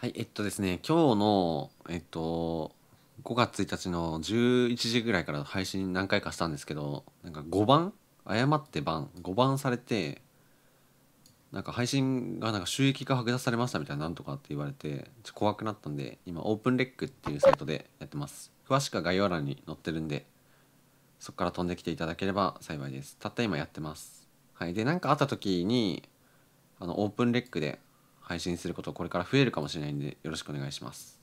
はい、えっとですね、今日の、えっと、5月1日の11時ぐらいから配信何回かしたんですけど、なんか5番誤って番、5番されて、なんか配信がなんか収益が剥奪されましたみたいななんとかって言われて、ちょ怖くなったんで、今オープンレックっていうサイトでやってます。詳しくは概要欄に載ってるんで、そこから飛んできていただければ幸いです。たった今やってます。はい。で、なんかあった時に、あの、オープンレックで配信することこれから増えるかもしれないんでよろしくお願いします